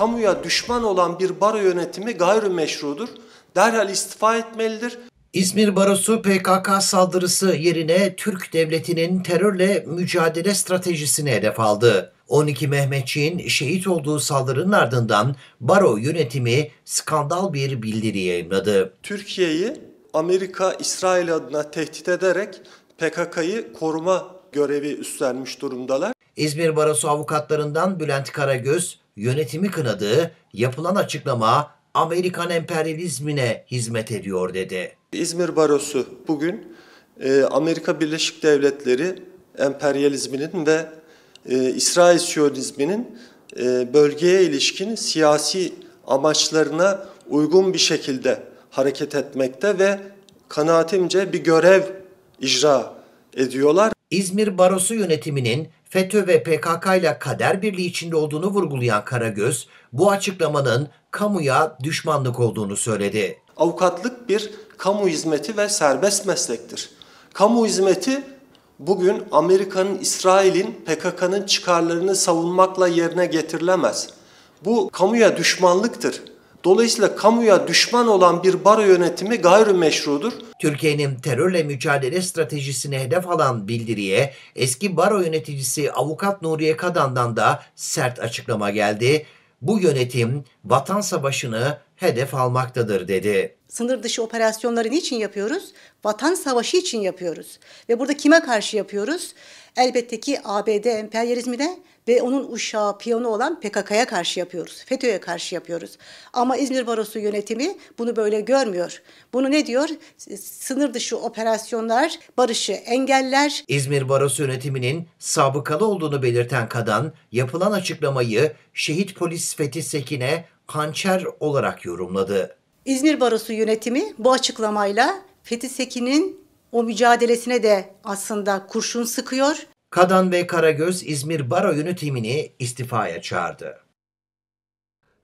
kamuya düşman olan bir baro yönetimi gayrimeşrudur. Derhal istifa etmelidir. İzmir Barosu PKK saldırısı yerine Türk devletinin terörle mücadele stratejisini hedef aldı. 12 Mehmetçiğin şehit olduğu saldırının ardından baro yönetimi skandal bir bildiri yayınladı. Türkiye'yi Amerika İsrail adına tehdit ederek PKK'yı koruma görevi üstlenmiş durumdalar. İzmir Barosu avukatlarından Bülent Karagöz, yönetimi kınadığı yapılan açıklama Amerikan emperyalizmine hizmet ediyor dedi. İzmir Barosu bugün e, Amerika Birleşik Devletleri emperyalizminin ve e, İsrail Siyonizminin e, bölgeye ilişkin siyasi amaçlarına uygun bir şekilde hareket etmekte ve kanaatimce bir görev icra ediyorlar. İzmir Barosu yönetiminin FETÖ ve PKK ile kader birliği içinde olduğunu vurgulayan Karagöz, bu açıklamanın kamuya düşmanlık olduğunu söyledi. Avukatlık bir kamu hizmeti ve serbest meslektir. Kamu hizmeti bugün Amerika'nın, İsrail'in, PKK'nın çıkarlarını savunmakla yerine getirilemez. Bu kamuya düşmanlıktır. Dolayısıyla kamuya düşman olan bir baro yönetimi gayrimeşrudur. Türkiye'nin terörle mücadele stratejisini hedef alan bildiriye eski baro yöneticisi avukat Nuriye Kadan'dan da sert açıklama geldi. Bu yönetim vatan savaşını hedef almaktadır dedi sınır dışı operasyonları niçin yapıyoruz? Vatan savaşı için yapıyoruz. Ve burada kime karşı yapıyoruz? Elbette ki ABD emperyalizmine ve onun uşağı, piyonu olan PKK'ya karşı yapıyoruz. FETÖ'ye karşı yapıyoruz. Ama İzmir Barosu yönetimi bunu böyle görmüyor. Bunu ne diyor? Sınır dışı operasyonlar barışı engeller. İzmir Barosu yönetiminin sabıkalı olduğunu belirten Kadan, yapılan açıklamayı şehit polis Fethi Sekin'e hançer olarak yorumladı. İzmir Barosu yönetimi bu açıklamayla Fethi Sekin'in o mücadelesine de aslında kurşun sıkıyor. Kadan ve Karagöz İzmir Baro yönetimini istifaya çağırdı.